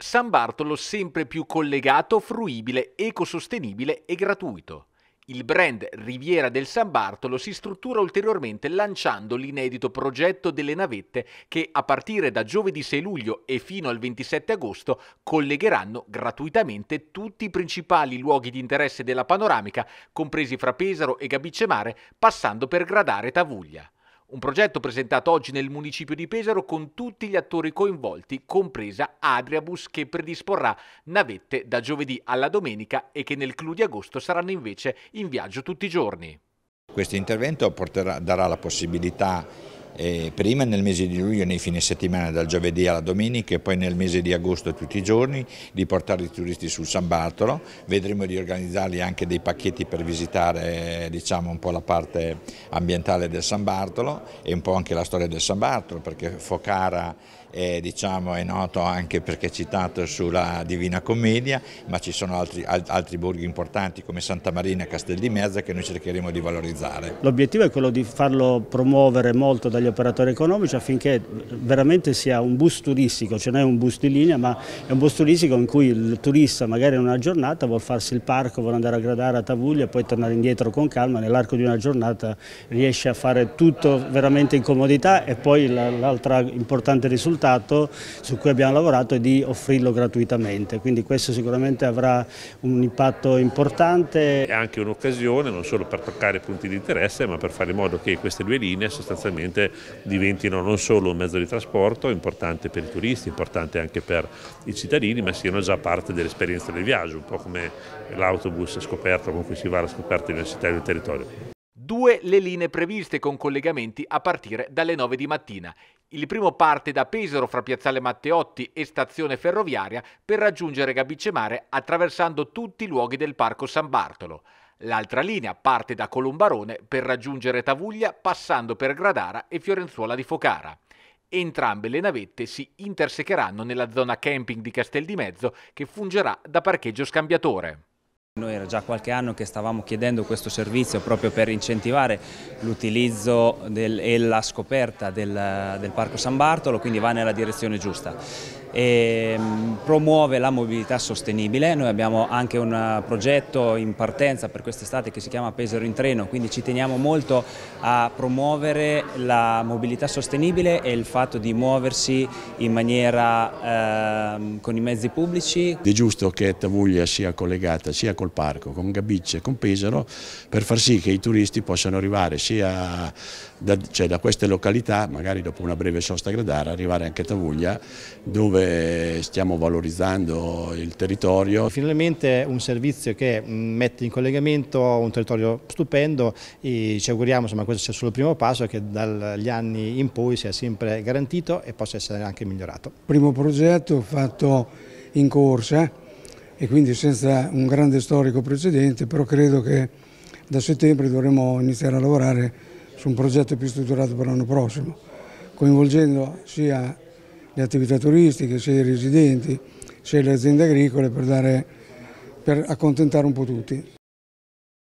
San Bartolo sempre più collegato, fruibile, ecosostenibile e gratuito. Il brand Riviera del San Bartolo si struttura ulteriormente lanciando l'inedito progetto delle navette che a partire da giovedì 6 luglio e fino al 27 agosto collegheranno gratuitamente tutti i principali luoghi di interesse della panoramica, compresi fra Pesaro e Gabicemare, passando per Gradare e Tavuglia. Un progetto presentato oggi nel municipio di Pesaro con tutti gli attori coinvolti, compresa Adriabus che predisporrà navette da giovedì alla domenica e che nel clou di agosto saranno invece in viaggio tutti i giorni. Questo intervento porterà, darà la possibilità eh, prima nel mese di luglio nei fine settimana dal giovedì alla domenica e poi nel mese di agosto tutti i giorni di portare i turisti sul San Bartolo, vedremo di organizzarli anche dei pacchetti per visitare eh, diciamo, un po' la parte ambientale del San Bartolo e un po' anche la storia del San Bartolo perché Focara è, diciamo, è noto anche perché è citato sulla Divina Commedia ma ci sono altri, al, altri borghi importanti come Santa Marina e Castel di Mezza che noi cercheremo di valorizzare. L'obiettivo è quello di farlo promuovere molto dagli operatori economici affinché veramente sia un bus turistico, cioè non è un bus di linea ma è un bus turistico in cui il turista magari in una giornata vuole farsi il parco, vuole andare a gradare a Tavuglia e poi tornare indietro con calma, nell'arco di una giornata riesce a fare tutto veramente in comodità e poi l'altro importante risultato su cui abbiamo lavorato è di offrirlo gratuitamente, quindi questo sicuramente avrà un impatto importante. È anche un'occasione non solo per toccare punti di interesse ma per fare in modo che queste due linee sostanzialmente diventino non solo un mezzo di trasporto importante per i turisti, importante anche per i cittadini, ma siano già parte dell'esperienza del viaggio, un po' come l'autobus scoperto con cui si va alla scoperta di una città e di territorio due le linee previste con collegamenti a partire dalle 9 di mattina. Il primo parte da Pesaro fra Piazzale Matteotti e Stazione Ferroviaria per raggiungere Gabicemare attraversando tutti i luoghi del Parco San Bartolo. L'altra linea parte da Colombarone per raggiungere Tavuglia passando per Gradara e Fiorenzuola di Focara. Entrambe le navette si intersecheranno nella zona camping di Castel di Mezzo che fungerà da parcheggio scambiatore. Noi era già qualche anno che stavamo chiedendo questo servizio proprio per incentivare l'utilizzo e la scoperta del, del Parco San Bartolo, quindi va nella direzione giusta e ehm, promuove la mobilità sostenibile. Noi abbiamo anche un eh, progetto in partenza per quest'estate che si chiama Pesaro in treno, quindi ci teniamo molto a promuovere la mobilità sostenibile e il fatto di muoversi in maniera eh, con i mezzi pubblici. È giusto che Tavuglia sia collegata sia col parco, con Gabicce, con Pesaro, per far sì che i turisti possano arrivare sia da, cioè da queste località, magari dopo una breve sosta a Gradara, arrivare anche a Tavuglia, dove stiamo valorizzando il territorio. Finalmente un servizio che mette in collegamento un territorio stupendo e ci auguriamo, insomma questo sia solo il primo passo, che dagli anni in poi sia sempre garantito e possa essere anche migliorato. Primo progetto fatto in corsa e quindi senza un grande storico precedente, però credo che da settembre dovremo iniziare a lavorare su un progetto più strutturato per l'anno prossimo, coinvolgendo sia le attività turistiche, sia i residenti, sia le aziende agricole per, dare, per accontentare un po' tutti.